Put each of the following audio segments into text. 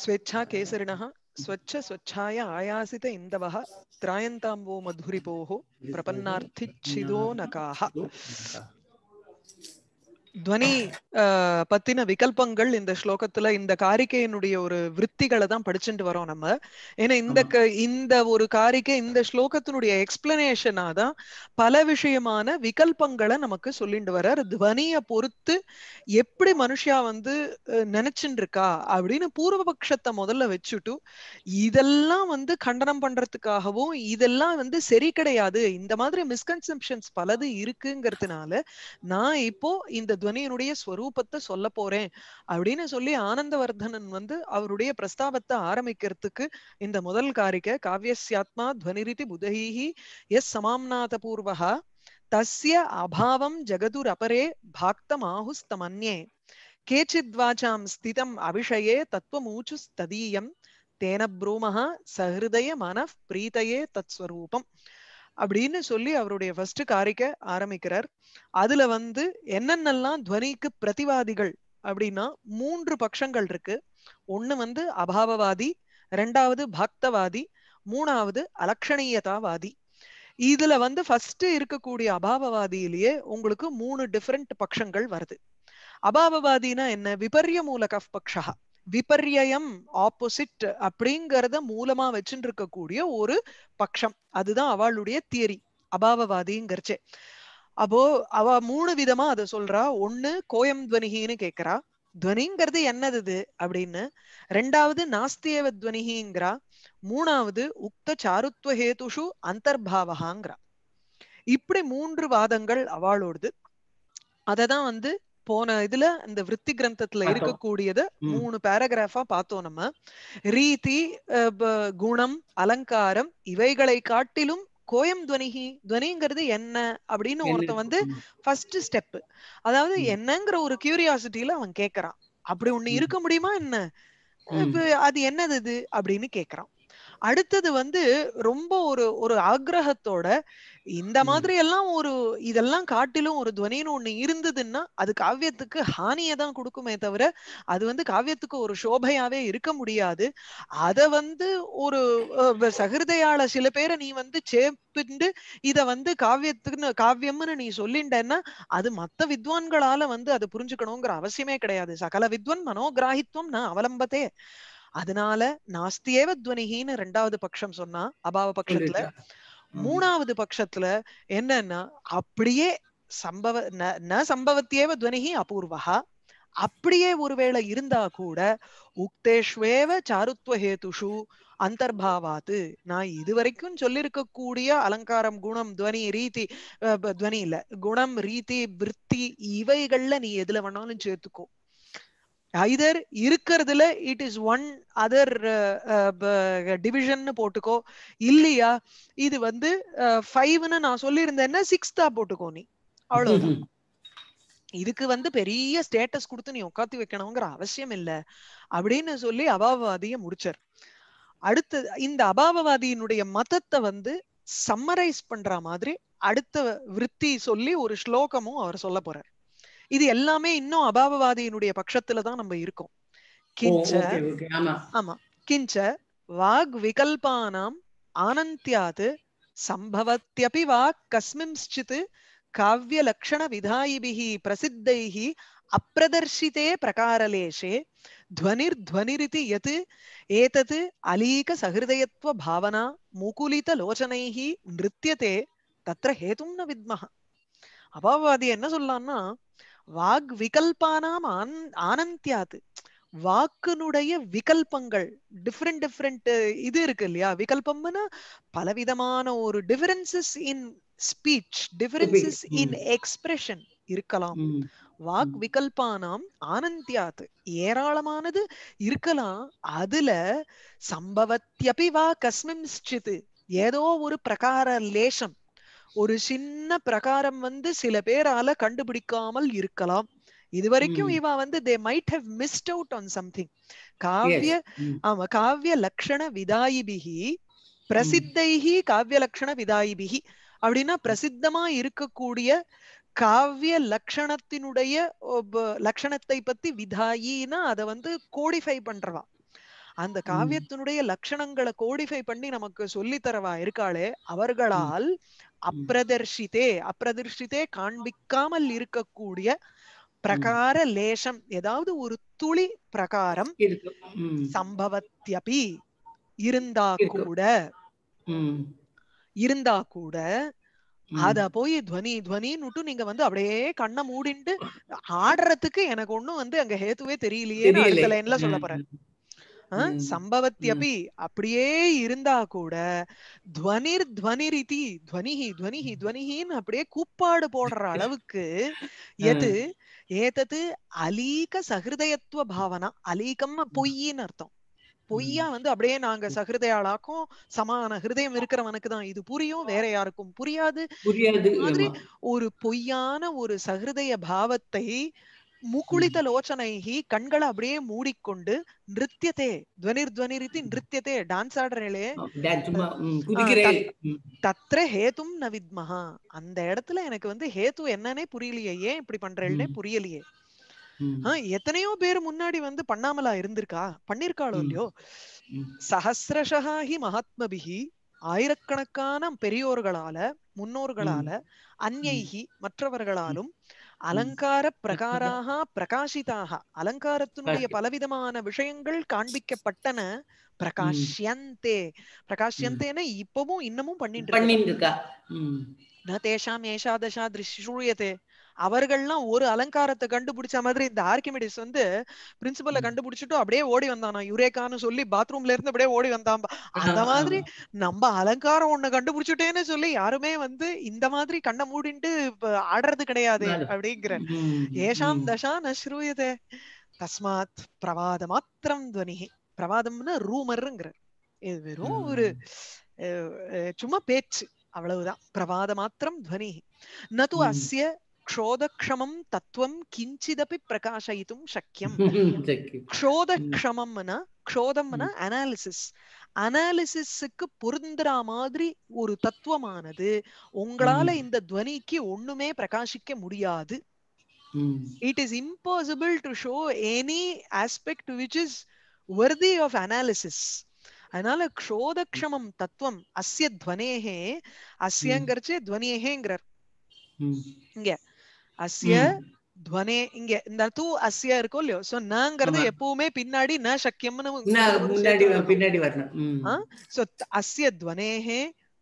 స్వేచ్ఛా కేసరిణ స్వచ్ఛ స్వచ్ఛాయ ఆయాసిత ఇందవ త్రాయంతాంబో మధురిపోహో ప్రపన్నార్థిచ్చిదో నకాహ துவனி பத்தின விகல்பங்கள் இந்த ஸ்லோகத்துல இந்த காரிக்கையினுடைய ஒரு விற்த்திகளை தான் படிச்சுட்டு வரோம் நம்ம ஏன்னா இந்த இந்த ஒரு காரிக்கை இந்த ஸ்லோகத்தினுடைய எக்ஸ்பிளனேஷனா தான் பல விஷயமான விகல்பங்களை நமக்கு சொல்லிட்டு வர்றார் துவனிய பொறுத்து எப்படி மனுஷா வந்து நினைச்சுட்டு இருக்கா அப்படின்னு பூர்வபக்ஷத்தை முதல்ல வச்சுட்டு இதெல்லாம் வந்து கண்டனம் பண்றதுக்காகவும் இதெல்லாம் வந்து சரி கிடையாது இந்த மாதிரி மிஸ்கன்செப்ஷன்ஸ் பலது இருக்குங்கிறதுனால நான் இப்போ இந்த துவனியனுடைய ஸ்வரூபத்தை சொல்ல போறேன் அப்படின்னு சொல்லி ஆனந்தவர்தனன் வந்து அவருடைய பிரஸ்தாபத்தை ஆரம்பிக்கிறதுக்கு இந்த முதல் காரிக்க காவியசியாத்மா துவனிரிதி புதஹீஹி எஸ் சமாம்நாத பூர்வகா தஸ்ய அபாவம் ஜகதுரபரே பாக்தமாஹுஸ்தமன்யே கேச்சித்வாச்சாம் ஸ்திதம் அபிஷயே தத்துவமூச்சுஸ்ததீயம் தேன ப்ரூமஹ சஹிருதய மன பிரீதையே தத்ஸ்வரூபம் அப்படின்னு சொல்லி அவருடைய ஃபர்ஸ்ட் காரிக்க ஆரம்பிக்கிறார் அதுல வந்து என்னென்னலாம் துவனிக்கு பிரதிவாதிகள் அப்படின்னா மூன்று பட்சங்கள் இருக்கு ஒண்ணு வந்து அபாவவாதி ரெண்டாவது பக்தவாதி மூணாவது அலக்ஷணீயதாவாதி இதுல வந்து ஃபர்ஸ்ட் இருக்கக்கூடிய அபாவவாதியிலேயே உங்களுக்கு மூணு டிஃப்ரெண்ட் பட்சங்கள் வருது அபாவவாதினா என்ன விபரிய மூலக பக்ஷா விபர்யம் ஆப்போசிட் அப்படிங்கிறத மூலமா வச்சுட்டு இருக்கக்கூடிய ஒரு பட்சம் அதுதான் அவளுடைய தியரி அபாவவாதிங்கிறச்சே அப்போ அவ மூணு விதமா அதை சொல்றா ஒண்ணு கோயம் துவனிகின்னு கேக்குறா துவனிங்கிறது என்னது அப்படின்னு ரெண்டாவது நாஸ்தியவ துவனிகிங்கிறா மூணாவது உக்த சாருத்வ ஹேதுஷு அந்தர்பாவகாங்கிறா இப்படி மூன்று வாதங்கள் அவளோடது அததான் வந்து போன இதுல இந்த விருத்தி கிரந்தத்துல இருக்கக்கூடியது மூணு பேராகிராஃபா பார்த்தோம் நம்ம ரீதி குணம் அலங்காரம் இவைகளை காட்டிலும் கோயம் துவனிகி துவனிங்கிறது என்ன அப்படின்னு ஒருத்த வந்து ஃபர்ஸ்ட் ஸ்டெப் அதாவது என்னங்கிற ஒரு கியூரியாசிட்டியில அவன் கேக்குறான் அப்படி ஒண்ணு இருக்க முடியுமா என்ன அது என்னது இது அப்படின்னு கேக்குறான் அடுத்தது வந்து ரொம்ப ஒரு ஒரு ஆக்ரகத்தோட இந்த மாதிரி எல்லாம் ஒரு இதெல்லாம் காட்டிலும் ஒரு துவனின்னு ஒண்ணு இருந்ததுன்னா அது காவியத்துக்கு ஹானியை தான் கொடுக்குமே தவிர அது வந்து காவியத்துக்கு ஒரு சோபையாவே இருக்க முடியாது அத வந்து ஒரு சகிருதையால சில பேரை நீ வந்து சேப்பிண்டு இத வந்து காவியத்துக்குன்னு காவியம்னு நீ சொல்லிண்டன்னா அது மத்த வித்வான்களால வந்து அதை புரிஞ்சுக்கணுங்கிற அவசியமே கிடையாது சகல வித்வன் மனோகிராகித்வம் நான் அவலம்பத்தே அதனால நாஸ்தியேவ துவனிகின்னு ரெண்டாவது பட்சம் சொன்னா அபாவ பட்சத்துல மூணாவது பட்சத்துல என்னன்னா அப்படியே சம்பவ ந சம்பவத்தியேவ துவனிகி அபூர்வா அப்படியே ஒருவேளை இருந்தா கூட உக்தேஷ்வேவ சாருத்வ ஹேதுஷு அந்தர்பாவாத்து நான் இதுவரைக்கும் சொல்லியிருக்கக்கூடிய அலங்காரம் குணம் துவனி ரீதி துவனி இல்ல குணம் ரீதி விற்பி இவைகள்ல நீ எதுல வேணாலும் சேர்த்துக்கோ ஐதர் இருக்கிறதுல it is one other division போட்டுக்கோ இல்லையா இது வந்து ஃபைவ்னு uh, நான் சொல்லியிருந்தேன்னா சிக்ஸ்தா போட்டுக்கோ நீ அவ்வளவு இதுக்கு வந்து பெரிய ஸ்டேட்டஸ் கொடுத்து நீ உட்காந்து வைக்கணுங்கிற அவசியம் இல்ல அப்படின்னு சொல்லி அபாவவாதிய முடிச்சர் அடுத்த இந்த அபாவவாதியினுடைய மதத்தை வந்து சம்மரைஸ் பண்ற மாதிரி அடுத்த விருத்தி சொல்லி ஒரு ஸ்லோகமும் அவர் சொல்ல போறார் இது எல்லாமே இன்னும் அபாவவாதியினுடைய பட்சத்துல தான் நம்ம இருக்கோம் கிஞ்ச ஆமா கிஞ்ச வாக் விகல்பானாம் ஆனந்தியாது சம்பவத்தியபி வாக் கஸ்மின்ச்சித் காவிய லட்சண விதாயிபிஹி பிரசித்தைஹி அப்பிரதர்ஷிதே பிரகாரலேஷே துவனிர் துவனிரிதி யத் ஏதத் அலீக சஹிருதயத்வ பாவனா முகுலித லோச்சனைஹி நிருத்தியதே தத்ர ஹேதும் ந வித்மஹ அபாவாதி என்ன சொல்லான்னா வாக் விகல்பானாம் ஆனந்தியாது வாக்குனுடைய விகல்பங்கள் டிஃப்ரெண்ட் டிஃப்ரெண்ட் இது இருக்கு இல்லையா விகல்பம்னா பலவிதமான ஒரு differences in speech differences in expression இருக்கலாம் வாக் விகல்பானாம் ஆனந்தியாது ஏராளமானது இருக்கலாம் அதுல சம்பவத்தியபி வா கஸ்மின் ஏதோ ஒரு பிரகார லேஷம் ஒரு சின்ன பிரகாரம் வந்து சில பேரால கண்டுபிடிக்காமல் இருக்கலாம் இது வரைக்கும் இவா வந்து they might have missed out on something காவிய ஆமா காவிய லக்ஷண விதாயிபிகி பிரசித்தைகி காவிய லக்ஷண விதாயிபிகி அப்படின்னா பிரசித்தமா இருக்கக்கூடிய காவிய லட்சணத்தினுடைய லட்சணத்தை பத்தி விதாயின்னா அதை வந்து கோடிஃபை பண்றவா அந்த காவியத்தினுடைய லட்சணங்களை கோடிஃபை பண்ணி நமக்கு சொல்லி தரவா இருக்காளே அவர்களால் அப்பிரதர்ஷிதே அப்பிரதர்ஷிதே காண்பிக்காமல் இருக்கக்கூடிய பிரகார லேசம் ஏதாவது ஒரு துளி பிரகாரம் சம்பவத்தியபி இருந்தா கூட இருந்தா கூட அத போய் துவனி துவனின்னுட்டு நீங்க வந்து அப்படியே கண்ணை மூடிண்டு ஆடுறதுக்கு எனக்கு ஒண்ணும் வந்து அங்க ஹேத்துவே தெரியலையே சொல்ல போறேன் சம்பவத்தி அப்படி அப்படியே இருந்தா கூட துவனிர் துவனிரிதி துவனிஹி துவனிஹி துவனிஹின்னு அப்படியே கூப்பாடு போடுற அளவுக்கு எது ஏதது அலீக சகிருதயத்துவ பாவனா அலீகம் பொய்ன்னு அர்த்தம் பொய்யா வந்து அப்படியே நாங்க சகிருதையாளாக்கும் சமான ஹிருதயம் இருக்கிறவனுக்கு தான் இது புரியும் வேற யாருக்கும் புரியாது ஒரு பொய்யான ஒரு சகிருதய பாவத்தை முக்குளித்த லோச்சனை கண்களை அப்படியே மூடிக்கொண்டு நிருத்தியத்தே துவனிர் துவனிரித்தி நிருத்தியத்தே டான்ஸ் ஆடுறே தத்திர ஹேதும் நவித்மஹா அந்த இடத்துல எனக்கு வந்து ஹேத்து என்னன்னே புரியலையே ஏன் இப்படி பண்றேன்னே புரியலையே எத்தனையோ பேர் முன்னாடி வந்து பண்ணாமலா இருந்திருக்கா பண்ணிருக்காளோ இல்லையோ சஹசிரஷா மகாத்மபிஹி ஆயிரக்கணக்கான பெரியோர்களால முன்னோர்களால அந்யைகி மற்றவர்களாலும் அலங்கார பிரகாராக பிரகாசிதாக அலங்காரத்தினுடைய பலவிதமான விஷயங்கள் காண்பிக்கப்பட்டன பிரகாஷ்யந்தே பிரகாஷ்யந்தேன இப்பவும் இன்னமும் பண்ணிட்டு இருக்கா ந தேஷாம் ஏஷாதசா திருஷ்யூயத்தே அவர்கள்லாம் ஒரு அலங்காரத்தை கண்டுபிடிச்ச மாதிரி இந்த ஆர்கிமெடிஸ் வந்து பிரின்சிபல்ல கண்டுபிடிச்சிட்டு அப்படியே ஓடி வந்தானா யுரேகான்னு சொல்லி பாத்ரூம்ல இருந்து அப்படியே ஓடி வந்தான் அந்த மாதிரி நம்ம அலங்காரம் ஒண்ணு கண்டுபிடிச்சுட்டேன்னு சொல்லி யாருமே வந்து இந்த மாதிரி கண்ணை மூடிட்டு ஆடுறது கிடையாது அப்படிங்கிற ஏஷாம் தசா நஸ்ரூயதே தஸ்மாத் பிரவாத மாத்திரம் துவனிகை பிரவாதம்னா ரூமருங்கிற இது வெறும் ஒரு சும்மா பேச்சு அவ்வளவுதான் பிரவாத மாத்திரம் துவனிகி நது அஸ்ய க்ஷோதக்ஷமம் தத்துவம் கிஞ்சிதபி பிரகாசயித்தும் சக்கியம் க்ஷோதக்ஷமம்னா mm. க்ஷோதம்னா அனாலிசிஸ் mm. அனாலிசிஸுக்கு பொருந்துற மாதிரி ஒரு தத்துவமானது உங்களால mm. இந்த துவனிக்கு ஒண்ணுமே பிரகாசிக்க முடியாது it is impossible to show any aspect which is worthy of analysis அதனால க்ஷோதக்ஷமம் தத்துவம் அஸ்ய துவனேகே அஸ்யங்கிறச்சு துவனேகேங்கிறார் இங்க அஸ்ய துவனே இங்க இந்த தூ அஸ்யா இருக்கும் இல்லையோ சோ நங்கிறது எப்பவுமே பின்னாடி ந சக்கியம்னு பின்னாடி வரணும் சோ அஸ்ய துவனேஹே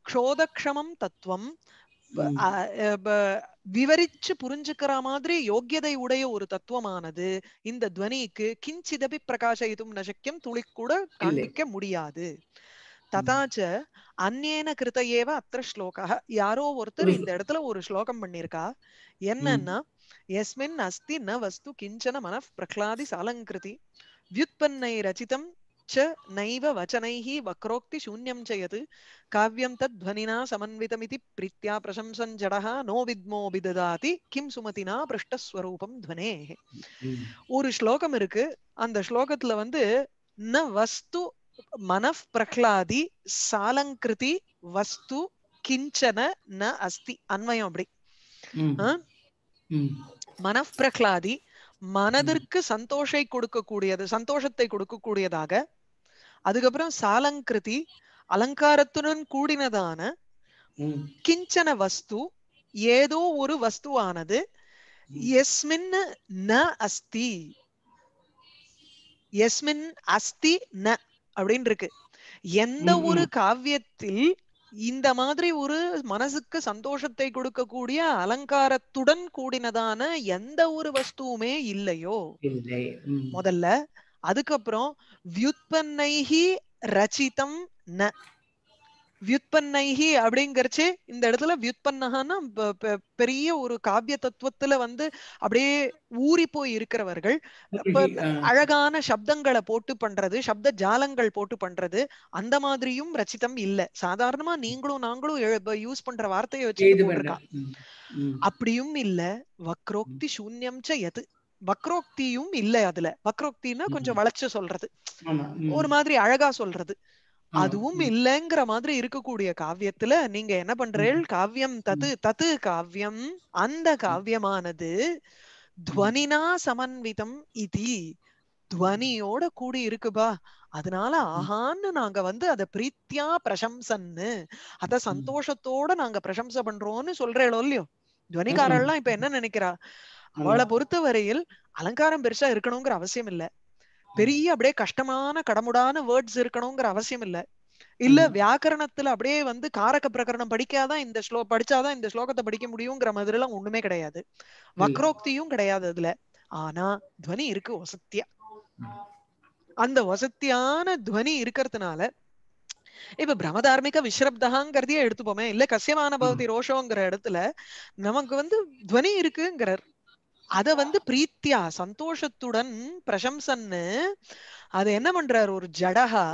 க்ஷோதக்ஷமம் தத்துவம் விவரிச்சு புரிஞ்சுக்கிற மாதிரி யோக்கியதை உடைய ஒரு தத்துவமானது இந்த துவனிக்கு கிஞ்சிதபி பிரகாசயிதும் நசக்கியம் துளி கூட காண்பிக்க முடியாது ததா ச அந்நேன கிருத ஏவ அத்த ஸ்லோகா யாரோ ஒருத்தர் இந்த இடத்துல ஒரு ஸ்லோகம் பண்ணிருக்கா என்னன்னா எஸ்மின் அஸ்தி ந வஸ்து கிஞ்சன மன பிரகலாதி சாலங்கிருதி வியுத்பன்னை ரச்சிதம் ச நைவ வச்சனைஹி வக்ரோக்தி சூன்யம் சயது காவியம் தத் துவனினா சமன்விதமிதி பிரீத்யா பிரசம்சன் ஜடஹா நோ வித்மோ விததாதி கிம் சுமதினா பிருஷ்டஸ்வரூபம் துவனே ஒரு ஸ்லோகம் இருக்கு அந்த ஸ்லோகத்துல வந்து ந வஸ்து மனः பிரக்லாதி சாலங்கிருதி வஸ்து கிஞ்சன ந அஸ்தி அன்வயம் அப்படி மனப்பிரகலாதி பிரகலாதி மனதிற்கு சந்தோஷை கொடுக்கக்கூடியது சந்தோஷத்தை கொடுக்கக்கூடியதாக அதுக்கப்புறம் சாலங்கிருதி அலங்காரத்துடன் கூடினதான கிஞ்சன வஸ்து ஏதோ ஒரு வஸ்துவானது எஸ்மின் ந அஸ்தி எஸ்மின் அஸ்தி ந அப்படின்னு இருக்கு எந்த ஒரு காவியத்தில் இந்த மாதிரி ஒரு மனசுக்கு சந்தோஷத்தை கொடுக்கக்கூடிய அலங்காரத்துடன் கூடினதான எந்த ஒரு வஸ்துவுமே இல்லையோ முதல்ல அதுக்கப்புறம் வியுத்பன்னைஹி ரச்சிதம் ந வியுத்பன்னைஹி அப்படிங்கிறச்சு இந்த இடத்துல வியுத்பன்னகன்னா பெரிய ஒரு காவிய தத்துவத்துல வந்து அப்படியே ஊறி போய் இருக்கிறவர்கள் அழகான சப்தங்களை போட்டு பண்றது சப்த ஜாலங்கள் போட்டு பண்றது அந்த மாதிரியும் ரச்சிதம் இல்ல சாதாரணமா நீங்களும் நாங்களும் யூஸ் பண்ற வார்த்தையை வச்சு அப்படியும் இல்ல வக்ரோக்தி சூன்யம் எது வக்ரோக்தியும் இல்ல அதுல வக்ரோக்தின்னா கொஞ்சம் வளைச்சு சொல்றது ஒரு மாதிரி அழகா சொல்றது அதுவும் இல்லைங்கிற மாதிரி இருக்கக்கூடிய காவியத்துல நீங்க என்ன பண்றீள் காவியம் தத்து தத்து காவியம் அந்த காவியமானது துவனினா சமன்விதம் இதி துவனியோட கூடி இருக்குபா அதனால ஆஹான்னு நாங்க வந்து அத பிரீத்தியா பிரசம்சன்னு அத சந்தோஷத்தோட நாங்க பிரசம்ச பண்றோம்னு சொல்றேளோ இல்லையோ துவனிக்காரெல்லாம் இப்ப என்ன நினைக்கிறா அவளை பொறுத்தவரையில் அலங்காரம் பெருசா இருக்கணுங்கிற அவசியம் இல்ல பெரிய அப்படியே கஷ்டமான கடமுடான வேர்ட்ஸ் இருக்கணுங்கிற அவசியம் இல்ல இல்ல வியாக்கரணத்துல அப்படியே வந்து காரக பிரகரணம் படிக்காதான் இந்த ஸ்லோ படிச்சாதான் இந்த ஸ்லோகத்தை படிக்க முடியுங்கிற மாதிரி எல்லாம் ஒண்ணுமே கிடையாது வக்ரோக்தியும் கிடையாது அதுல ஆனா துவனி இருக்கு வசத்தியா அந்த வசத்தியான துவனி இருக்கிறதுனால இப்ப பிரமதார்மிக விஸ்ரப்தகாங்கிறதையே எடுத்துப்போமே இல்ல கசியமான பகுதி ரோஷோங்கிற இடத்துல நமக்கு வந்து துவனி இருக்குங்கிறார் அத வந்து பிரீத்தியா சந்தோஷத்துடன் பிரசம்சன்னு அத என்ன பண்றாரு ஒரு ஜடகா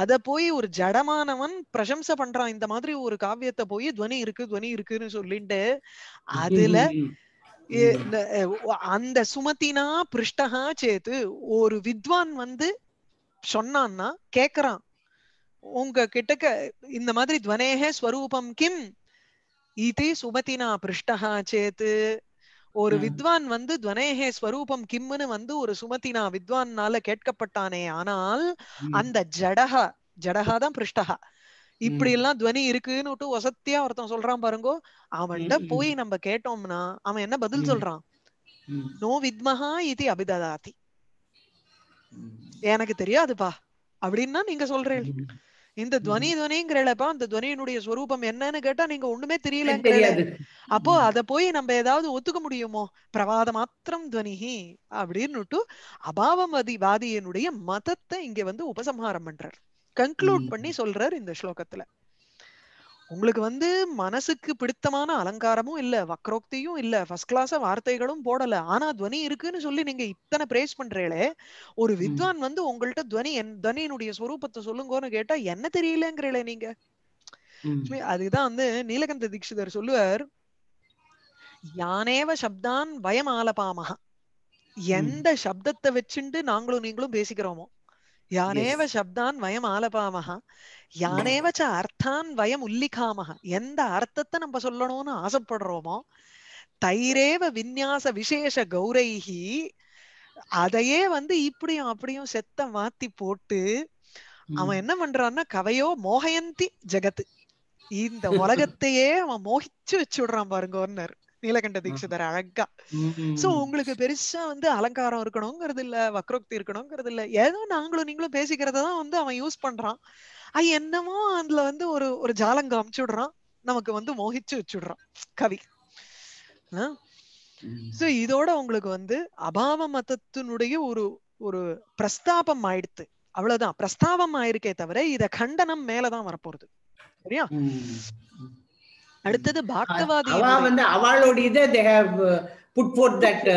அத போய் ஒரு ஜடமானவன் பிரசம்ச பண்றான் இந்த மாதிரி ஒரு காவியத்தை போய் துவனி இருக்கு துவனி இருக்குன்னு சொல்லிட்டு அதுல அந்த சுமத்தினா பிருஷ்டகா சேத்து ஒரு வித்வான் வந்து சொன்னான்னா கேக்குறான் உங்க கிட்டக்க இந்த மாதிரி துவனேக ஸ்வரூபம் கிம் இது சுமத்தினா பிருஷ்டகா சேத்து ஒரு வித்வான் வந்து துவனேகே ஸ்வரூபம் கிம்னு வந்து ஒரு சுமதினா வித்வான்னால கேட்கப்பட்டானே ஆனால் அந்த ஜடக ஜடகா தான் பிருஷ்டகா இப்படி எல்லாம் துவனி இருக்குன்னு ஒசத்தியா ஒருத்தன் சொல்றான் பாருங்கோ அவன்கிட்ட போய் நம்ம கேட்டோம்னா அவன் என்ன பதில் சொல்றான் நோ வித்மஹா இது அபிததாதி எனக்கு தெரியாதுப்பா அப்படின்னா நீங்க சொல்றேன் இந்த துவனி துவனிங்கிறப்ப அந்த துவனியினுடைய ஸ்வரூபம் என்னன்னு கேட்டா நீங்க ஒண்ணுமே தெரியல அப்போ அத போய் நம்ம ஏதாவது ஒத்துக்க முடியுமோ பிரவாத மாத்திரம் துவனிஹி அப்படின்னுட்டு அபாவமதி வாதியனுடைய மதத்தை இங்க வந்து உபசம்ஹாரம் பண்றார் கன்க்ளூட் பண்ணி சொல்றார் இந்த ஸ்லோகத்துல உங்களுக்கு வந்து மனசுக்கு பிடித்தமான அலங்காரமும் இல்ல வக்ரோக்தியும் இல்ல ஃபர்ஸ்ட் கிளாஸ் வார்த்தைகளும் போடல ஆனா துவனி இருக்குன்னு சொல்லி நீங்க இத்தனை பிரேஸ் பண்றீங்களே ஒரு வித்வான் வந்து உங்கள்ட்ட துவனி என் துவனியினுடைய ஸ்வரூபத்தை சொல்லுங்கன்னு கேட்டா என்ன தெரியலங்கிறீங்களே நீங்க அதுதான் வந்து நீலகந்த தீட்சிதர் சொல்லுவார் யானேவ சப்தான் பயம் ஆலபாமகா எந்த சப்தத்தை வச்சுட்டு நாங்களும் நீங்களும் பேசிக்கிறோமோ யானேவ சப்தான் வயம் ஆலபாமஹ யானேவ ச அர்த்தான் வயம் உல்லிகாமக எந்த அர்த்தத்தை நம்ம சொல்லணும்னு ஆசைப்படுறோமோ தைரேவ விநியாச விசேஷ கௌரைகி அதையே வந்து இப்படியும் அப்படியும் செத்த மாத்தி போட்டு அவன் என்ன பண்றான்னா கவையோ மோகயந்தி ஜெகத்து இந்த உலகத்தையே அவன் மோகிச்சு வச்சுடுறான் பாருங்க ஒன்னர் நீலகண்ட தீட்சிதர் அழகா சோ உங்களுக்கு பெருசா வந்து அலங்காரம் இருக்கணுங்கிறது இல்ல வக்ரோக்தி இருக்கணுங்கிறது இல்ல ஏதோ நாங்களும் நீங்களும் பேசிக்கிறதான் வந்து அவன் யூஸ் பண்றான் அது என்னமோ அதுல வந்து ஒரு ஒரு ஜாலங்க விடுறான் நமக்கு வந்து மோகிச்சு வச்சுடுறான் கவி சோ இதோட உங்களுக்கு வந்து அபாவ மதத்தினுடைய ஒரு ஒரு பிரஸ்தாபம் ஆயிடுத்து அவ்வளவுதான் பிரஸ்தாபம் ஆயிருக்கே தவிர இத கண்டனம் மேலதான் வரப்போறது சரியா அடுத்தது பாக்தவாதி அவ வந்து அவளுடைய இத they have put forth that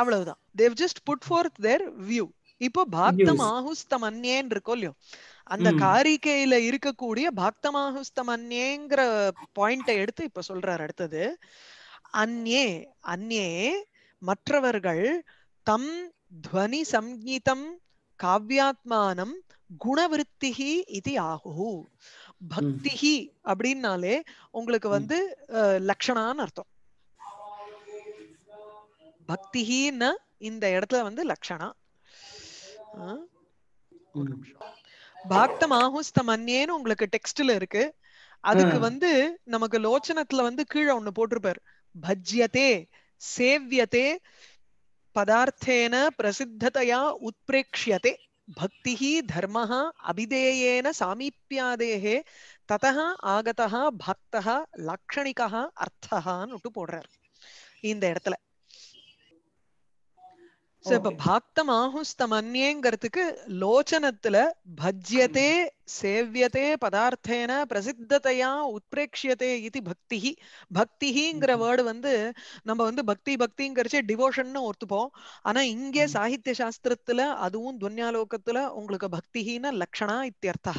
அவ்வளவுதான் they've just put forth their view இப்போ பாக்தமாஹுஸ்தமன்யேன்னு இருக்கும் இல்லையோ அந்த காரிக்கையில இருக்கக்கூடிய பாக்தமாஹுஸ்தமன்யேங்கிற பாயிண்ட எடுத்து இப்ப சொல்றாரு அடுத்தது அந்நே அந்நே மற்றவர்கள் தம் துவனி சங்கீதம் காவ்யாத்மானம் குணவிருத்திகி இது ஆகு பக்திஹி அப்படின்னாலே உங்களுக்கு வந்து லக்ஷணான்னு அர்த்தம் பக்திஹின்னு இந்த இடத்துல வந்து லக்ஷணா ஒரு நிமிஷம் பக்தமாகுஸ்தமன்யேன்னு உங்களுக்கு டெக்ஸ்ட்ல இருக்கு அதுக்கு வந்து நமக்கு லோச்சனத்துல வந்து கீழே ஒண்ணு போட்டிருப்பாரு பஜ்யத்தே சேவியத்தே பதார்த்தேன பிரசித்ததையா உத்பிரேக்ஷியதே भक्तिः அபிதேயேன अभिधेयेन சாமீபியாதேகே ததக ஆகதா பக்தக லக்ஷணிகா அர்த்தகான்னு போடுறார் இந்த இடத்துல சோ இப்ப பக்தம் ஆஹுஸ்தமன்யேங்கிறதுக்கு லோச்சனத்துல பஜ்யத்தே சேவியத்தே பதார்த்தேன பிரசித்ததையா உத்பிரேக்ஷியதே இது பக்தி பக்திங்கிற வேர்டு வந்து நம்ம வந்து பக்தி பக்திங்கிறச்சே டிவோஷன் ஒத்துப்போம் ஆனா இங்கே சாகித்ய சாஸ்திரத்துல அதுவும் துன்யாலோகத்துல உங்களுக்கு பக்திஹின லக்ஷணா இத்தியர்த்தா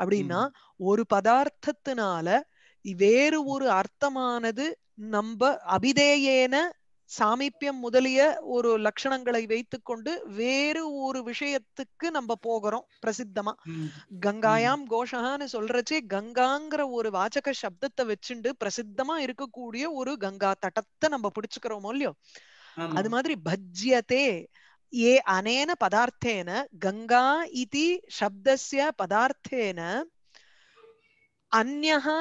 அப்படின்னா ஒரு பதார்த்தத்தினால வேறு ஒரு அர்த்தமானது நம்ம அபிதேயேன சாமீப்பியம் முதலிய ஒரு லட்சணங்களை வைத்துக்கொண்டு வேறு ஒரு விஷயத்துக்கு நம்ம போகிறோம் பிரசித்தமா கங்காயாம் கோஷகான்னு சொல்றச்சே கங்காங்கிற ஒரு வாச்சக சப்தத்தை வச்சுண்டு பிரசித்தமா இருக்கக்கூடிய ஒரு கங்கா தட்டத்தை நம்ம பிடிச்சுக்கிறோமோ இல்லையோ அது மாதிரி பஜ்யத்தே ஏ அனேன பதார்த்தேன கங்கா இது சப்தசிய பதார்த்தேன அந்நகா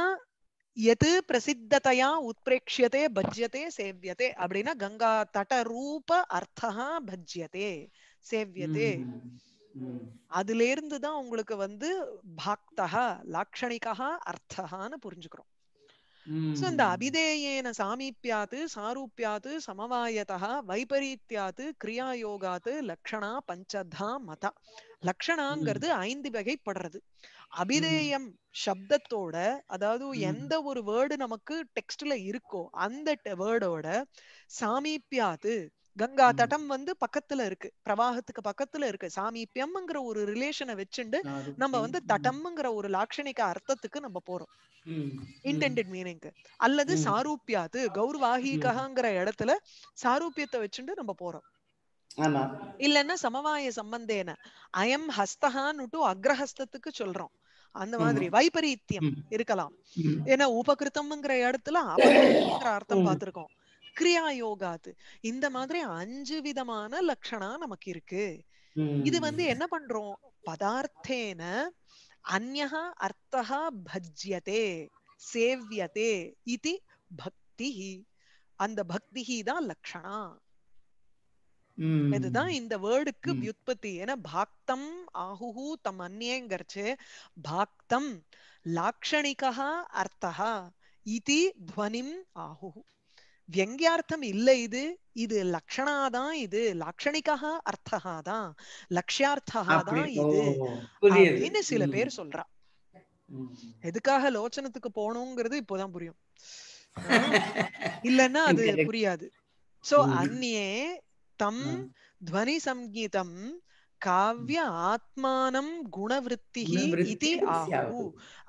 எது பிரசித்ததையா உத்பிரேக்ஷியதே பஜ்ஜியதே சேவியதே அப்படின்னா கங்கா தட ரூப அர்த்தா பஜ்ஜியதே சேவியதே அதுல இருந்துதான் உங்களுக்கு வந்து பக்தா லாக்ஷணிகா அர்த்தகான்னு புரிஞ்சுக்கிறோம் சோ இந்த அபிதேயேன சாமீபியாத்து சாரூபியாத்து சமவாயதா வைபரீத்தியாத்து யோகாத்து லக்ஷணா பஞ்சதா மதா லக்ஷணாங்கிறது ஐந்து வகைப்படுறது அபிதேயம் சப்தத்தோட அதாவது எந்த ஒரு வேர்டு நமக்கு டெக்ஸ்ட்ல இருக்கோ அந்த வேர்டோட சாமீபியாத்து கங்கா தடம் வந்து பக்கத்துல இருக்கு பிரவாகத்துக்கு பக்கத்துல இருக்கு பெம்ங்கிற ஒரு ரிலேஷனை வச்சுண்டு நம்ம வந்து தடம்ங்கிற ஒரு லாட்சணிக அர்த்தத்துக்கு நம்ம போறோம் இன்டென்டெட் மீனிங்க்கு அல்லது சாரூபியாது கௌர்வாகிகாங்கிற இடத்துல சாரூபியத்தை வச்சுட்டு நம்ம போறோம் இல்லன்னா சமவாய சம்பந்தேன அயம் ஹஸ்தகான்னுட்டு அக்ரஹஸ்தத்துக்கு சொல்றோம் அந்த மாதிரி வைபரீத்தியம் இருக்கலாம் ஏன்னா உபகிருத்தம்ங்கிற இடத்துல அபகிருத்தம்ங்கிற அர்த்தம் பார்த்திருக்கோம் கிரியா யோகாத்து இந்த மாதிரி அஞ்சு விதமான லட்சணா நமக்கு இருக்கு இது வந்து என்ன பண்றோம் பதார்த்தேன அந்நா அர்த்தா பஜ்யதே சேவியதே இது பக்தி அந்த பக்தி தான் லக்ஷணா இதுதான் இந்த வேர்டுக்கு வியுற்பத்தி ஏன்னா பாக்தம் ஆகுஹூ தம் அந்நேங்கரிச்சு பாக்தம் லாக்ஷணிகா அர்த்தா இதி துவனிம் ஆஹுஹு வியங்கியார்த்தம் இல்லை இது இது லக்ஷனாதான் இது லாட்சணிகா அர்த்தகா தான் லட்சியார்த்தகா தான் இது அப்படின்னு சில பேர் சொல்றா எதுக்காக லோச்சனத்துக்கு போகணுங்கிறது இப்போதான் புரியும் இல்லன்னா அது புரியாது சோ அந்நியே தம் துவனி சங்கீதம் காவிய ஆத்மானம் குணவிருத்தி இது ஆகு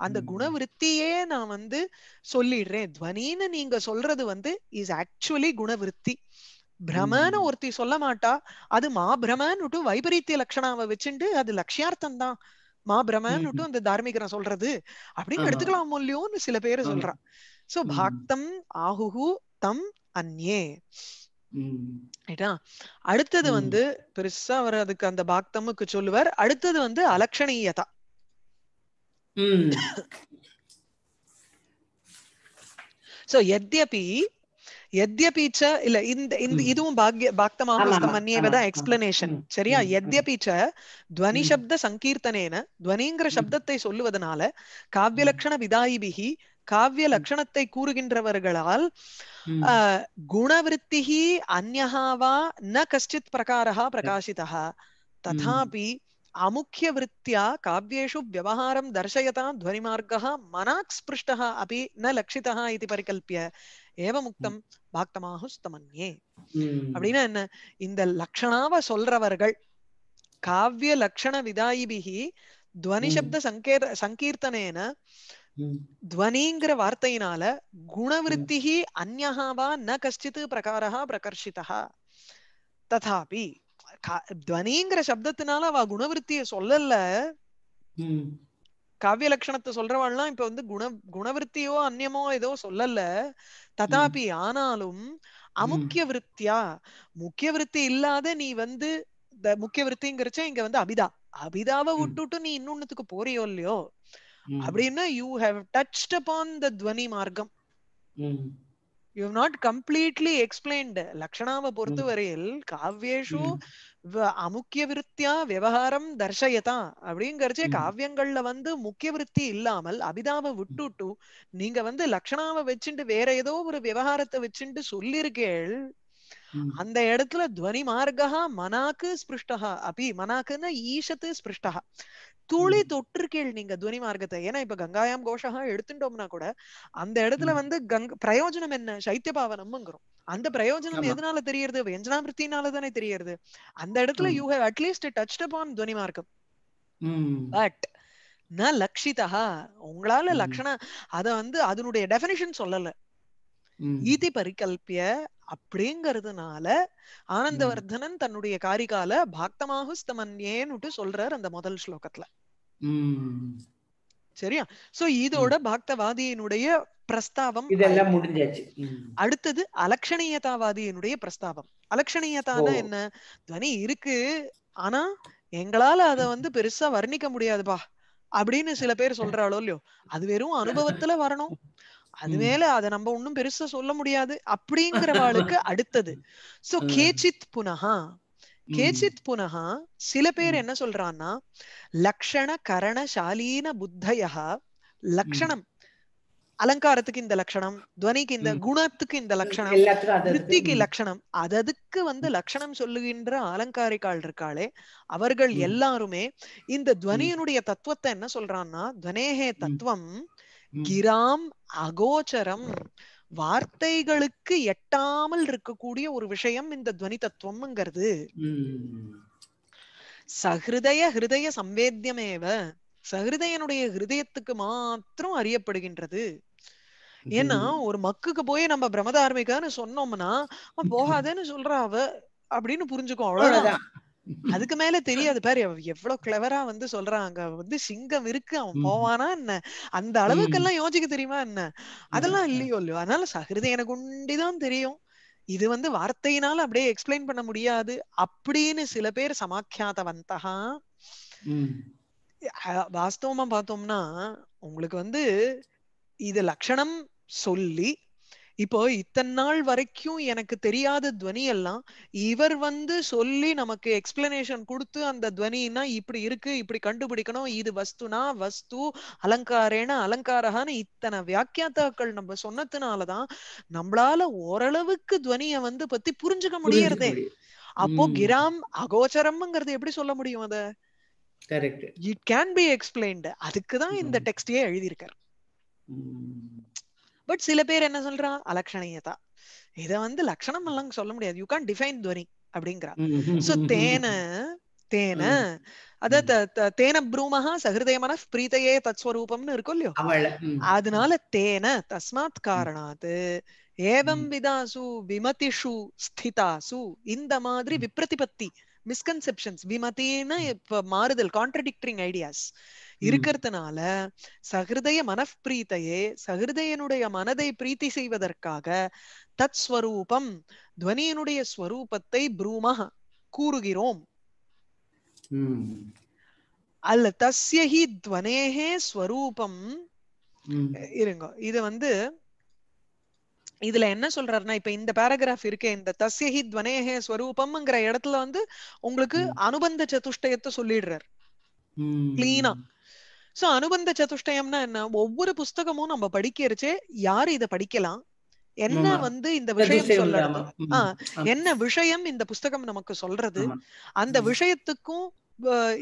அந்த குணவிருத்தியே நான் வந்து சொல்லிடுறேன் துவனின்னு நீங்க சொல்றது வந்து இஸ் ஆக்சுவலி குணவிருத்தி பிரமன்னு ஒருத்தி சொல்ல மாட்டா அது மா பிரமன்னுட்டு வைபரீத்திய லட்சணாவை வச்சுண்டு அது லட்சியார்த்தம் தான் மா பிரமன்னுட்டு அந்த தார்மீகரை சொல்றது அப்படின்னு எடுத்துக்கலாம் இல்லையோன்னு சில பேரு சொல்றான் சோ பாக்தம் ஆகுஹு தம் அந்யே ரைட்டா அடுத்தது வந்து பெருசா அவர் அதுக்கு அந்த பாக்தமுக்கு சொல்லுவார் அடுத்தது வந்து அலக்ஷணீயதா சோ எத்யபி எத்யபீச்ச இல்ல இந்த இந்த இதுவும் பாக்ய பாக்தமாக மன்னியவதான் எக்ஸ்பிளனேஷன் சரியா எத்யபீச்ச துவனி சப்த சங்கீர்த்தனேன துவனிங்கிற சப்தத்தை சொல்லுவதனால காவியலட்சண விதாயிபிகி காவிய லட்சணத்தை கூறுகின்றவர்களால் குணவருத்திகி அந்யஹாவா ந கஷ்டித் பிரகாரா பிரகாசிதா ததாபி அமுக்கிய விருத்தியா காவியேஷு விவகாரம் தர்சயதா துவனிமார்கः மனாக் ஸ்பிருஷ்டா அபி ந லட்சிதா இது பரிகல்பிய ஏவம் உக்தம் பாக்தமாகுஸ்தமன்யே அப்படின்னா என்ன இந்த லக்ஷணாவ சொல்றவர்கள் காவிய லக்ஷண விதாயிபிகி துவனிசப்த சங்கேத சங்கீர்த்தனேன துவனிங்கிற வார்த்தையினால குணவிருத்திகி அந்யஹாவா ந கஷ்டித்து பிரகாரா பிரகர்ஷிதா ததாபி துவனிங்கிற சப்தத்தினால அவ குணவிருத்திய சொல்லல காவிய லட்சணத்தை சொல்றவாள்லாம் இப்ப வந்து குண குணவிருத்தியோ அந்நியமோ ஏதோ சொல்லல ததாபி ஆனாலும் அமுக்கிய விருத்தியா முக்கிய விருத்தி இல்லாத நீ வந்து முக்கிய விருத்திங்கிறச்ச இங்க வந்து அபிதா அபிதாவை விட்டுட்டு நீ இன்னொன்னுத்துக்கு போறியோ இல்லையோ அப்படின்னா you have touched upon the துவனி மார்க்கம் யூ நாட் கம்ப்ளீட்லி எக்ஸ்பிளைன்டு லக்ஷணாவை பொறுத்தவரையில் காவியேஷு அமுக்கிய விருத்தியா விவகாரம் தர்சயதா அப்படிங்கறச்சே காவியங்கள்ல வந்து முக்கிய விருத்தி இல்லாமல் அபிதாவை விட்டுட்டு நீங்க வந்து லக்ஷணாவை வச்சுட்டு வேற ஏதோ ஒரு விவகாரத்தை வச்சுட்டு சொல்லிருக்கேள் அந்த இடத்துல துவனி மார்க்கா மனாக்கு ஸ்பிருஷ்டா அப்படி மனாக்குன்னா ஈஷத்து ஸ்பிருஷ்டா துளி தொற்றுக்கீழ் நீங்க துவனி மார்க்கத்தை ஏன்னா இப்ப கங்காயாம் கோஷகம் எடுத்துட்டோம்னா கூட அந்த இடத்துல வந்து கங்க பிரயோஜனம் என்ன சைத்திய பாவனம்ங்கிறோம் அந்த பிரயோஜனம் எதனால தெரியறது வியஞ்சனாமிருத்தினால தானே தெரியறது அந்த இடத்துல you have at least touch upon துவனி மார்க்கம் பட் ந லக்ஷிதா உங்களால லக்ஷணம் அத வந்து அதனுடைய டெபினிஷன் சொல்லல ஈதி பரிகல்பிய அப்படிங்கறதுனால ஆனந்தவர்தனன் தன்னுடைய காரிகால பாக்தமாகுஸ்தமன்யேன்னுட்டு சொல்றார் அந்த முதல் ஸ்லோகத்துல சரியா சோ இதோட பாக்தவாதியினுடைய பிரஸ்தாவம் இதெல்லாம் முடிஞ்சாச்சு அடுத்தது அலட்சணீயதாவாதியினுடைய பிரஸ்தாவம் அலட்சணீயதானா என்ன துவனி இருக்கு ஆனா எங்களால அத வந்து பெருசா வர்ணிக்க முடியாதுப்பா அப்படின்னு சில பேர் சொல்றாளோ இல்லையோ அது வெறும் அனுபவத்துல வரணும் அது மேல அதை நம்ம ஒண்ணும் பெருசா சொல்ல முடியாது அப்படிங்கிறவாளுக்கு அடுத்தது சோ கேச்சித் புனகா கேச்சித் புனகா சில பேர் என்ன சொல்றான்னா லக்ஷண கரண சாலீன புத்தயா லக்ஷணம் அலங்காரத்துக்கு இந்த லட்சணம் துவனிக்கு இந்த குணத்துக்கு இந்த லட்சணம் வித்திக்கு லட்சணம் அததுக்கு வந்து லட்சணம் சொல்லுகின்ற அலங்காரிக்காள் இருக்காளே அவர்கள் எல்லாருமே இந்த துவனியினுடைய தத்துவத்தை என்ன சொல்றான்னா துவனேகே தத்துவம் கிராம் அகோச்சரம் வார்த்தைகளுக்கு எட்டாமல் இருக்கக்கூடிய ஒரு விஷயம் இந்த துவனி தத்துவம்ங்கிறது சஹிருதய ஹிருதய சம்வேத்தியமேவ சஹிருதயனுடைய ஹிருதயத்துக்கு மாத்திரம் அறியப்படுகின்றது ஏன்னா ஒரு மக்குக்கு போய் நம்ம பிரமதார்மிகான்னு சொன்னோம்னா போகாதேன்னு சொல்றா அவ அப்படின்னு புரிஞ்சுக்கோ அவ்வளவுதான் அதுக்கு மேல தெரியாது பாரு எவ்வளவு கிளவரா வந்து சொல்றாங்க வந்து சிங்கம் இருக்கு அவன் போவானா என்ன அந்த அளவுக்கு எல்லாம் யோசிக்க தெரியுமா என்ன அதெல்லாம் இல்லையோ இல்லையோ அதனால எனக்கு உண்டிதான் தெரியும் இது வந்து வார்த்தையினால அப்படியே எக்ஸ்பிளைன் பண்ண முடியாது அப்படின்னு சில பேர் சமாக்கியாத வந்தகா வாஸ்தவமா பார்த்தோம்னா உங்களுக்கு வந்து இது லட்சணம் சொல்லி இப்போ இத்தனை நாள் வரைக்கும் எனக்கு தெரியாத துவனி எல்லாம் இவர் வந்து சொல்லி நமக்கு எக்ஸ்பிளனேஷன் கொடுத்து அந்த துவனின்னா இப்படி இருக்கு இப்படி கண்டுபிடிக்கணும் இது வஸ்துனா வஸ்து அலங்காரேன அலங்காரகான்னு இத்தனை வியாக்கியாத்தாக்கள் நம்ம சொன்னதுனாலதான் நம்மளால ஓரளவுக்கு துவனிய வந்து பத்தி புரிஞ்சுக்க முடியறதே அப்போ கிராம் அகோச்சரம்ங்கிறது எப்படி சொல்ல முடியும் அத இட் கேன் பி எக்ஸ்பிளைன்டு அதுக்குதான் இந்த டெக்ஸ்டையே எழுதியிருக்காரு பட் சில பேர் என்ன சொல்றா அலட்சணீயதா இத வந்து லட்சணம் எல்லாம் சொல்ல முடியாது யூ கான் டிஃபைன் துவனி அப்படிங்கிறா சோ தேன தேன அத தேன ப்ரூமஹா சகிருதய மன பிரீத்தையே தத்ஸ்வரூபம்னு இருக்கும் இல்லையோ அதனால தேன தஸ்மாத் காரணாத் ஏவம் விதாசு விமதிஷு ஸ்திதாசு இந்த மாதிரி விப்ரதிபத்தி மிஸ்கன்செப்ஷன்ஸ் விமத்தேன இப்ப மாறுதல் கான்ட்ரடிக்டரிங் ஐடியாஸ் இருக்கிறதுனால சகிருதய மனப்பிரீத்தையே சகிருதயனுடைய மனதை பிரீத்தி செய்வதற்காக தத் ஸ்வரூபம் துவனியனுடைய ஸ்வரூபத்தை ப்ரூம கூறுகிறோம் அல்ல தஸ்யஹி துவனேகே ஸ்வரூபம் இருங்க இது வந்து இதுல என்ன சொல்றாருன்னா இப்ப இந்த பேராகிராஃப் இருக்கே இந்த தசியஹி துவனேஹே ஸ்வரூபம்ங்கிற இடத்துல வந்து உங்களுக்கு அனுபந்த சதுஷ்டயத்தை சொல்லிடுறார் கிளீனா சோ அனுபந்த சதுஷ்டயம்னா என்ன ஒவ்வொரு புஸ்தகமும் நம்ம படிக்கிறச்சே யாரு இத படிக்கலாம் என்ன வந்து இந்த விஷயம் சொல்றது என்ன விஷயம் இந்த புஸ்தகம் நமக்கு சொல்றது அந்த விஷயத்துக்கும்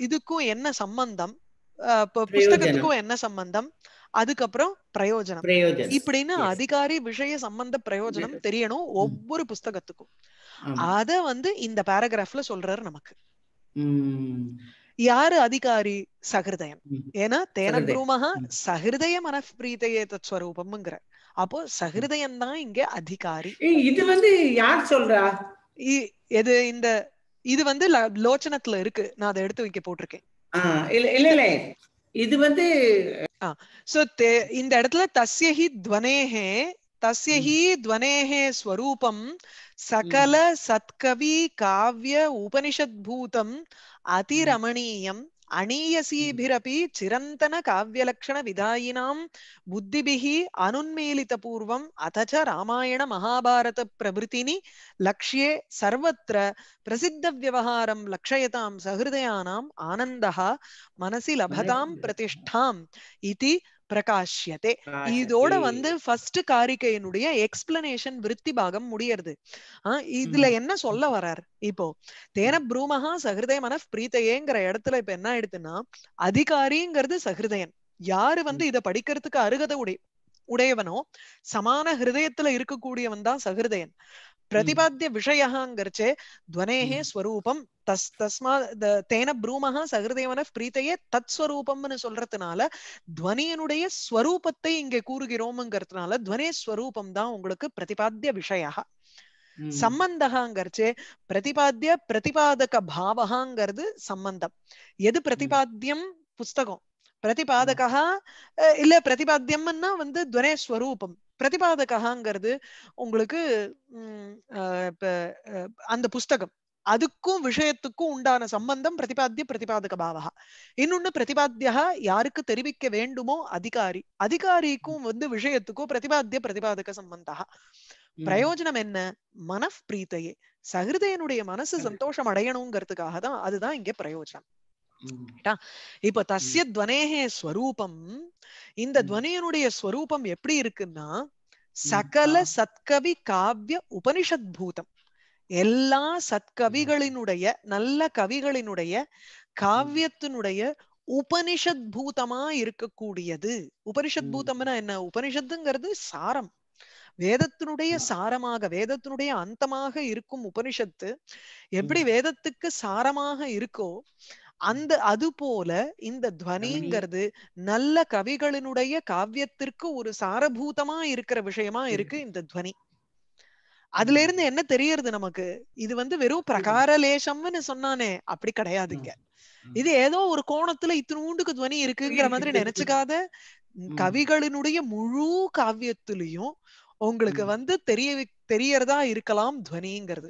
இதுக்கும் என்ன சம்பந்தம் புஸ்தகத்துக்கும் என்ன சம்பந்தம் அதுக்கப்புறம் பிரயோஜனம் இப்படின்னு அதிகாரி விஷய சம்பந்த பிரயோஜனம் தெரியணும் ஒவ்வொரு புஸ்தகத்துக்கும் அத வந்து இந்த பேராகிராஃப்ல சொல்றாரு நமக்கு யாரு அதிகாரி சகிருதயம் ஏன்னா தேன குருமகா சகிருதய மனப்பிரீதையே தத்வரூபம்ங்கிற அப்போ சகிருதயம் தான் இங்க அதிகாரி இது வந்து யார் சொல்றா இது இந்த இது வந்து லோச்சனத்துல இருக்கு நான் அதை எடுத்து வைக்க போட்டிருக்கேன் இல்ல இல்ல இது வந்து இந்த இடத்துல தஸ்யஹி துவனேஹே தஸ்யஹி துவனேஹே ஸ்வரூபம் சகல சத்கவி காவிய உபனிஷத் பூதம் அதிரமணீயம் அணீயசீபிரபி சிரந்தன காவியலக்ஷண விதாயினாம் புத்திபிகி அனுன்மேலித பூர்வம் அத்தச்ச ராமாயண மகாபாரத பிரபுத்தினி லக்ஷ்யே சர்வத்திர பிரசித்த விவகாரம் லக்ஷயதாம் சஹிருதயானாம் ஆனந்தா மனசி லபதாம் பிரதிஷ்டாம் இது பிரகாஷ்யதே இதோட வந்து ஃபர்ஸ்ட் காரிக்கையினுடைய எக்ஸ்பிளனேஷன் விருத்தி பாகம் முடியறது இதுல என்ன சொல்ல வர்றார் இப்போ தேன ப்ரூமகா சகிருதய மன பிரீத்தையேங்கிற இடத்துல இப்ப என்ன ஆயிடுதுன்னா அதிகாரிங்கிறது சகிருதயன் யாரு வந்து இத படிக்கிறதுக்கு அருகதை உடைய உடையவனோ சமான ஹிருதயத்துல இருக்கக்கூடியவன் தான் சகிருதயன் பிரதிபாத்திய விஷயங்கிறச்சே துவனேகே ஸ்வரூபம் தஸ் தஸ்மா தேன ப்ரூமகா சகிருதேவன பிரீத்தையே தத் ஸ்வரூபம்னு சொல்றதுனால துவனியனுடைய ஸ்வரூபத்தை இங்கே கூறுகிறோம்ங்கிறதுனால துவனே ஸ்வரூபம் தான் உங்களுக்கு பிரதிபாத்திய விஷய சம்பந்தகாங்கிறச்சே பிரதிபாத்திய பிரதிபாதக பாவகாங்கிறது சம்பந்தம் எது பிரதிபாத்தியம் புஸ்தகம் பிரதிபாதகா இல்ல பிரதிபாத்தியம்னா வந்து துவனே ஸ்வரூபம் பிரதிபாதகாங்கிறது உங்களுக்கு அந்த புஸ்தகம் அதுக்கும் விஷயத்துக்கும் உண்டான சம்பந்தம் பிரதிபாத்திய பிரதிபாதக பாவகா இன்னொன்னு பிரதிபாத்தியா யாருக்கு தெரிவிக்க வேண்டுமோ அதிகாரி அதிகாரிக்கும் வந்து விஷயத்துக்கும் பிரதிபாத்திய பிரதிபாதக சம்பந்தா பிரயோஜனம் என்ன மனப்பிரீத்தையே சகிருதையனுடைய மனசு சந்தோஷம் அடையணுங்கிறதுக்காக தான் அதுதான் இங்க பிரயோஜனம் இப்ப தசிய துவனேகே ஸ்வரூபம் இந்த துவனையனுடைய ஸ்வரூபம் எப்படி இருக்குன்னா சகல சத்கவி காவிய உபனிஷத் பூதம் எல்லா சத்கவிகளினுடைய நல்ல கவிகளினுடைய காவியத்தினுடைய உபனிஷத் பூதமா இருக்கக்கூடியது உபனிஷத் பூதம்னா என்ன உபனிஷத்துங்கிறது சாரம் வேதத்தினுடைய சாரமாக வேதத்தினுடைய அந்தமாக இருக்கும் உபனிஷத்து எப்படி வேதத்துக்கு சாரமாக இருக்கோ அந்த அது போல இந்த துவனிங்கிறது நல்ல கவிகளினுடைய காவியத்திற்கு ஒரு சாரபூதமா இருக்கிற விஷயமா இருக்கு இந்த துவனி அதுல இருந்து என்ன தெரியறது நமக்கு இது வந்து வெறும் பிரகாரலேசம்னு சொன்னானே அப்படி கிடையாதுங்க இது ஏதோ ஒரு கோணத்துல இத்தினூண்டுக்கு துவனி இருக்குங்கிற மாதிரி நினைச்சுக்காத கவிகளினுடைய முழு காவியத்திலையும் உங்களுக்கு வந்து தெரிய தெரியறதா இருக்கலாம் துவனிங்கிறது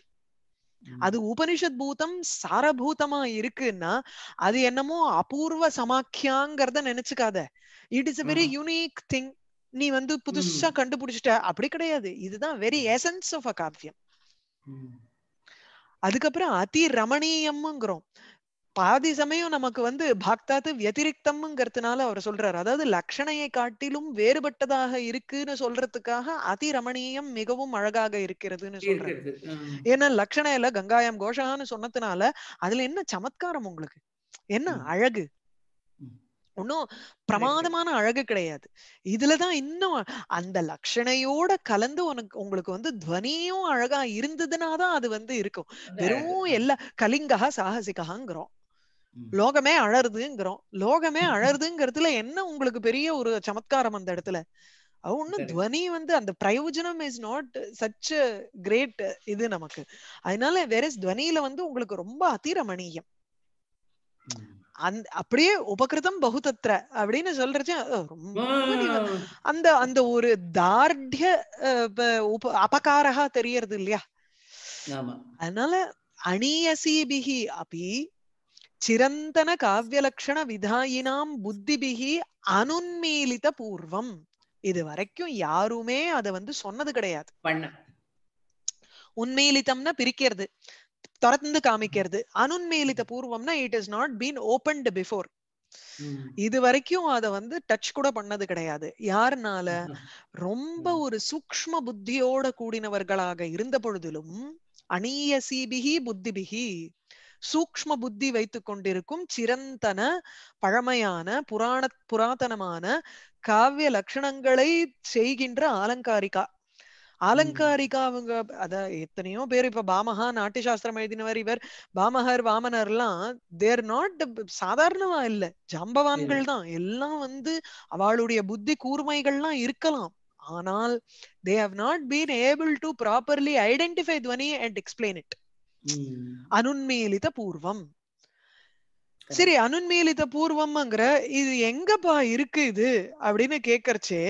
அது உபனிஷத் பூதம் சாரபூதமா இருக்குன்னா அது என்னமோ அபூர்வ சமாக்கியாங்கிறத நினைச்சுக்காத it is a very unique thing நீ வந்து புதுசா கண்டுபிடிச்சிட்ட அப்படி கிடையாது இதுதான் வெரி எசன்ஸ் ஆஃப் அ காவியம் அதுக்கப்புறம் அதி ரமணீயம்ங்கிறோம் பாதி சமயம் நமக்கு வந்து பாக்தாத்து வத்திரிக்தம்ங்கிறதுனால அவர் சொல்றாரு அதாவது லக்ஷணையை காட்டிலும் வேறுபட்டதாக இருக்குன்னு சொல்றதுக்காக அதிரமணீயம் மிகவும் அழகாக இருக்கிறதுன்னு சொல்றாரு ஏன்னா லக்ஷணையில கங்காயம் கோஷகான்னு சொன்னதுனால அதுல என்ன சமத்காரம் உங்களுக்கு என்ன அழகு ஒன்னும் பிரமாதமான அழகு கிடையாது இதுலதான் இன்னும் அந்த லட்சணையோட கலந்து உனக்கு உங்களுக்கு வந்து துவனியும் அழகா இருந்ததுனாதான் அது வந்து இருக்கும் வெறும் எல்லா கலிங்கா சாகசிகாங்கிறோம் லோகமே அழறுதுங்கிறோம் லோகமே அழறுதுங்கிறதுல என்ன உங்களுக்கு பெரிய ஒரு சமத்காரம் அந்த இடத்துல அது ஒண்ணு துவனி வந்து அந்த பிரயோஜனம் இஸ் நாட் சச் கிரேட் இது நமக்கு அதனால வேற துவனியில வந்து உங்களுக்கு ரொம்ப அதிரமணியம் அந் அப்படியே உபகிருதம் பகுதத்ர அப்படின்னு சொல்றச்சு அந்த அந்த ஒரு தார்டிய அபகாரகா தெரியறது இல்லையா அதனால அணியசிபிகி அப்படி சிரந்தன காவியலக்ஷண விதாயினாம் புத்திபிகி அனுன்மீலித பூர்வம் இது வரைக்கும் யாருமே அத வந்து சொன்னது கிடையாது உண்மீலித்தம்னா பிரிக்கிறது தொடர்ந்து காமிக்கிறது அனுன்மீலித பூர்வம்னா it is not been opened before இது வரைக்கும் அத வந்து டச் கூட பண்ணது கிடையாது யாருனால ரொம்ப ஒரு சூக்ம புத்தியோட கூடினவர்களாக இருந்த பொழுதிலும் அணிய சீபிகி புத்திபிகி சூக்ம புத்தி வைத்து கொண்டிருக்கும் சிரந்தன பழமையான புராண புராதனமான காவிய லட்சணங்களை செய்கின்ற ஆலங்காரிகா ஆலங்காரிகா அவங்க அத எத்தனையோ பேர் இப்ப பாமகா நாட்டிய சாஸ்திரம் எழுதினவர் இவர் பாமகர் வாமனர் எல்லாம் தேர் நாட் சாதாரணமா இல்ல ஜாம்பவான்கள் தான் எல்லாம் வந்து அவளுடைய புத்தி கூர்மைகள்லாம் இருக்கலாம் ஆனால் they have not been able to properly identify துவனி அண்ட் எக்ஸ்பிளைன் இட் அனுன்மேலித பூர்வம் சரி அனுன்மேலித பூர்வம்ங்கிற இது எங்கப்பா இருக்கு இது அப்படின்னு கேக்குறச்சே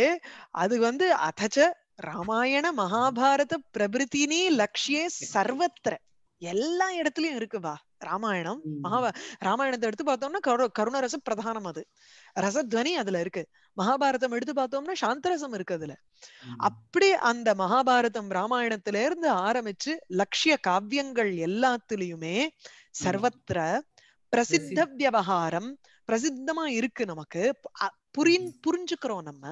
அது வந்து அதச்ச ராமாயண மகாபாரத பிரபிருத்தினே லட்சியே சர்வத்திர எல்லா இடத்துலயும் வா ராமாயணம் மகாபா ராமாயணத்தை எடுத்து பார்த்தோம்னா கரு கருணரசம் பிரதானம் அது ரசத்வனி அதுல இருக்கு மகாபாரதம் எடுத்து பார்த்தோம்னா சாந்தரசம் இருக்கு அதுல அப்படி அந்த மகாபாரதம் ராமாயணத்துல இருந்து ஆரம்பிச்சு லட்சிய காவியங்கள் எல்லாத்துலயுமே சர்வத்திர பிரசித்த விவகாரம் பிரசித்தமா இருக்கு நமக்கு புரின் புரிஞ்சுக்கிறோம் நம்ம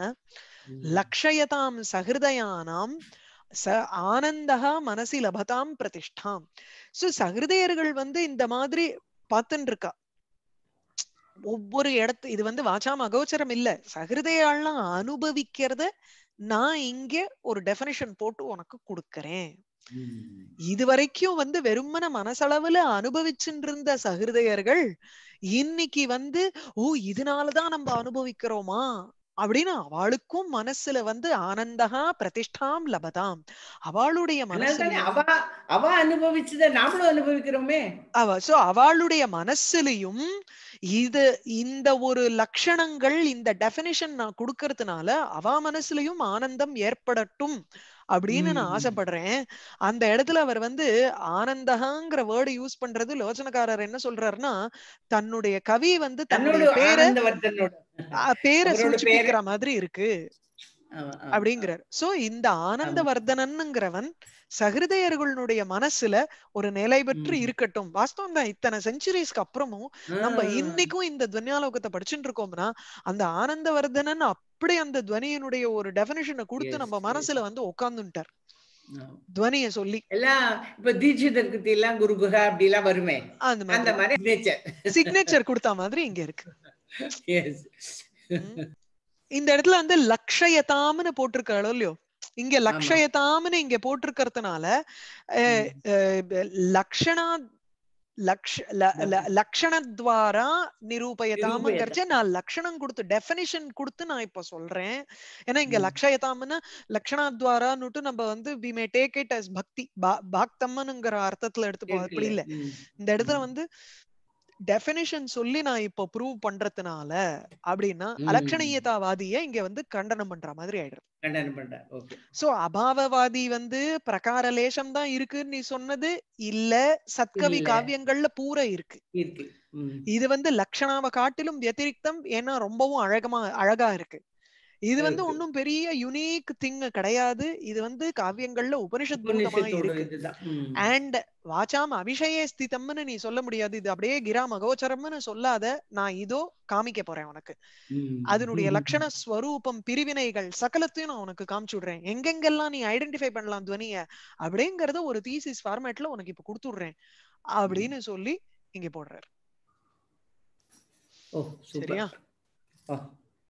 லக்ஷயதாம் சகிருதயானாம் ச ஆனந்தகா மனசி லபதாம் பிரதிஷ்டாம் சோ சகிருதயர்கள் வந்து இந்த மாதிரி பார்த்துட்டு இருக்கா ஒவ்வொரு இடத்து இது வந்து வாச்சாம் அகோச்சரம் இல்ல சகிருதயாள்லாம் அனுபவிக்கிறத நான் இங்க ஒரு டெபனிஷன் போட்டு உனக்கு கொடுக்கறேன் இது வரைக்கும் வந்து வெறுமன மனசளவுல அனுபவிச்சுருந்த இருந்த சகிருதயர்கள் இன்னைக்கு வந்து ஓ இதனாலதான் நம்ம அனுபவிக்கிறோமா அப்படின்னு அவளுக்கும் மனசுல வந்து ஆனந்தகா பிரதிஷ்டாம் லபதாம் அவளுடைய மனசுல அவ அனுபவிச்சத நாமளும் அனுபவிக்கிறோமே அவ சோ அவளுடைய மனசுலயும் இது இந்த ஒரு லட்சணங்கள் இந்த டெபினிஷன் நான் கொடுக்கறதுனால அவ மனசுலயும் ஆனந்தம் ஏற்படட்டும் அப்படின்னு நான் ஆசைப்படுறேன் அந்த இடத்துல அவர் வந்து ஆனந்தகாங்கிற வேர்டு யூஸ் பண்றது லோச்சனக்காரர் என்ன சொல்றாருன்னா தன்னுடைய கவி வந்து தன்னுடைய பேரை பேரை சூச்சிக்கிற மாதிரி இருக்கு அப்படிங்கிறார் சோ இந்த ஆனந்தவர்தனன்ங்கிறவன் சகிருதயர்களுடைய மனசுல ஒரு நிலை பெற்று இருக்கட்டும் வாஸ்தவம் தான் இத்தனை செஞ்சுரிஸ்க்கு அப்புறமும் நம்ம இன்னைக்கும் இந்த துவனியாலோகத்தை படிச்சுட்டு இருக்கோம்னா அந்த ஆனந்தவர்தனன் அப்படி அந்த துவனியினுடைய ஒரு டெபினேஷனை கொடுத்து நம்ம மனசுல வந்து உட்கார்ந்துட்டார் துவனிய சொல்லி எல்லாம் இப்ப தீட்சிதர் எல்லாம் அப்படி எல்லாம் வருமே அந்த மாதிரி சிக்னேச்சர் கொடுத்த மாதிரி இங்க இருக்கு இந்த இடத்துல வந்து லக்ஷயதாம்னு போட்டிருக்காளோ இல்லையோ இங்க லக்ஷயதாம்னு இங்க போட்டிருக்கிறதுனால லக்ஷணா லக்ஷணத்வாரா நிரூபயதாம்ங்கிறச்ச நான் லக்ஷணம் கொடுத்து டெஃபினிஷன் கொடுத்து நான் இப்ப சொல்றேன் ஏன்னா இங்க லக்ஷயதாம்னு லக்ஷணத்வாரான்னுட்டு நம்ம வந்து we may take it as பக்தி பாக்தம்மனுங்கிற அர்த்தத்துல எடுத்து போக அப்படி இல்ல இந்த இடத்துல வந்து டெபினிஷன் சொல்லி நான் இப்ப ப்ரூவ் பண்றதுனால அப்படின்னா அலட்சணீயதாவாதிய இங்க வந்து கண்டனம் பண்ற மாதிரி ஆயிடுது சோ அபாவவாதி வந்து பிரகார லேசம் தான் இருக்குன்னு நீ சொன்னது இல்ல சத்கவி காவியங்கள்ல பூரா இருக்கு இது வந்து லக்ஷணாவை காட்டிலும் வத்திரிக்தம் ஏன்னா ரொம்பவும் அழகமா அழகா இருக்கு இது வந்து ஒன்னும் பெரிய யுனிக் திங் கிடையாது இது வந்து காவியங்கள்ல உபனிஷத் இருக்கு அண்ட் வாச்சாம் அபிஷய ஸ்திதம்னு நீ சொல்ல முடியாது இது அப்படியே கிரா மகோச்சரம்னு சொல்லாத நான் இதோ காமிக்க போறேன் உனக்கு அதனுடைய லட்சண ஸ்வரூபம் பிரிவினைகள் சகலத்தையும் நான் உனக்கு காமிச்சு விடுறேன் எங்கெங்கெல்லாம் நீ ஐடென்டிஃபை பண்ணலாம் துவனிய அப்படிங்கறத ஒரு தீசிஸ் ஃபார்மேட்ல உனக்கு இப்ப கொடுத்துடுறேன் அப்படின்னு சொல்லி இங்க போடுறாரு சரியா